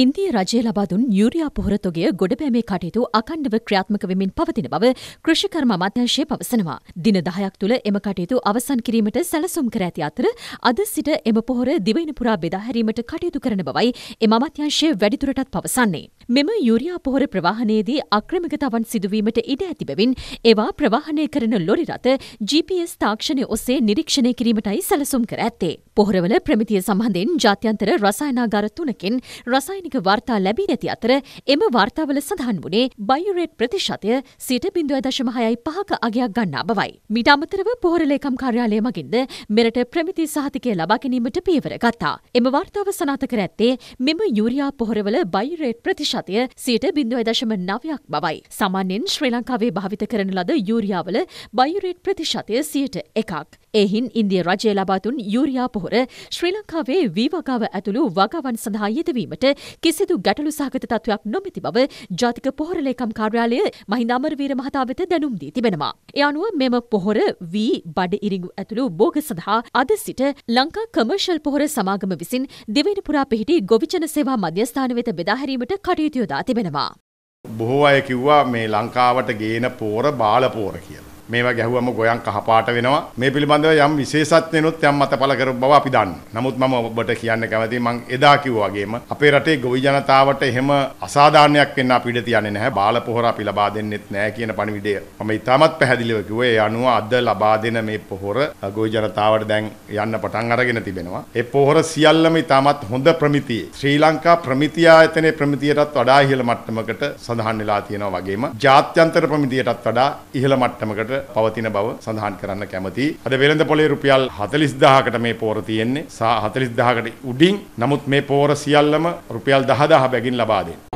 ඉන්දිය රජය ලබාදුන් යුරයා පොහොරතොගේ ගොඩබෑමේ කටයුතු අකණ්ඩව ක්‍රියාත්මක වෙමින් පවතින බව කෘෂිකර්ම අමාත්‍යංශය පවසනවා. දින දහයක් තුළ එම කටයුතු අවසන් කිරීමට සැලසුම් කර ඇති අතර අද සිට එම පොහොර දිවයින පුරා බෙදා හැරීමට කටයුතු කරන බවයි එම අමාත්‍යංශය වැඩිදුරටත් පවසන්නේ. මෙම යුරයා පොහොර ප්‍රවාහනයේදී අක්‍රමිකතාවන් සිදුවීමට ඉඩ ඇති බැවින් ඒවා ප්‍රවාහනය කරන ලොරි රථ GPS තාක්ෂණය ඔස්සේ නිරීක්ෂණය කිරීමටයි සැලසුම් කර ඇත්තේ. පොහොරවල ප්‍රමිතිය සම්බන්ධයෙන් ජාත්‍යන්තර රසායනාගාර තුනකින් රසායනික වාර්තා ලැබී ඇති අතර එම වාර්තාවල සඳහන් වුණේ බයුරේට් ප්‍රතිශතය සිට බිඳුව දශමහයයි පහක අගයක් ගන්නා බවයි. මිට අමතරව පොහොරලේකම් කාර්යාලය මගින්ද මෙරට ප්‍රමිති සහතිකය ලබා ගැනීමට පියවර ගත්තා. එම වාර්තාව සනාත කර ඇත්තේ මෙම යුරයා පොහොරවල බයුරේට් ප්‍රතිශතය සිට බිඳුව දශම නවයක් බවයි. සාමාන්‍යයෙන් ශ්‍රී ලංකාවේ භාවිත කරන ලද යුරියාවල බයුරේට් ප්‍රතිශතය සියට එකක්. එහින් ඉන්දිය රජය ලබාතුන් යුරයා පොහොර තොර ශ්‍රී ලංකාවේ වීවගාව ඇතුළු වගාවන් සඳහා යෙදවීමට කිසිදු ගැටලු සහගත තත්ත්වයක් නොමැති බව ජාතික පොහොර ලේකම් කාර්යාලය මහින්ද අමරවීර මහතා වෙත දැනුම් දී තිබෙනවා. ඒ අනුව මෙම පොහොර වී බඩ ඉරිඟු ඇතුළු බෝග සඳහා අද සිට ලංකා කමර්ෂල් පොහොර සමාගම විසින් දෙවැනි පුරා පිහිටි ගොවිජන සේවා මධ්‍යස්ථාන වෙත බෙදාහැරීමට කටයුතු යොදා තිබෙනවා. බොහෝ අය කිව්වා මේ ලංකාවට ගේන පෝර බාල පෝර කියලා. මේවා ගැහුවම ගොයන් කහපාට වෙනවා. මේ පිළිබඳව යම් විශේෂත්වෙනුත් යම් මත පළ කරපු බව අපි දන්නවා. නමුත් මම ඔබට කියන්න කැමතියි මං එදා කිව්වා වගේම අපේ රටේ ගොවි ජනතාවට එහෙම අසාධාරණයක් වෙන්න අපි ඉඩ තියන්නේ නැහැ. බාල පොහොර අපි ලබා දෙන්නෙත් නැහැ කියන පණිවිඩය මම ඉතාමත් පැහැදිලිව කිව්වා. ඒ අනුව අද ලබා දෙන මේ පොහොර ගොවි ජනතාවට දැන් යන්න පටන් අරගෙන තිබෙනවා. ඒ පොහොර සියල්ලම ඉතාමත් හොඳ ප්‍රමිතියේ ශ්‍රී ලංකා ප්‍රමිති ආයතනයේ ප්‍රමිතියටත් වඩා ඉහළ මට්ටමකට සඳහන් වෙලා තියෙනවා වගේම ජාත්‍යන්තර ප්‍රමිතියටත් වඩා ඉහළ මට්ටමකට පවතින බව සඳහන් කරන්න කැමතියි. අද වෙළඳ පොලේ රුපියල් 40000කට මේ පෝර තියෙන්නේ. 40000කට උඩින්. නමුත් මේ පෝර සියල්ලම රුපියල් 10000 බැගින් ලබා දෙන්නේ.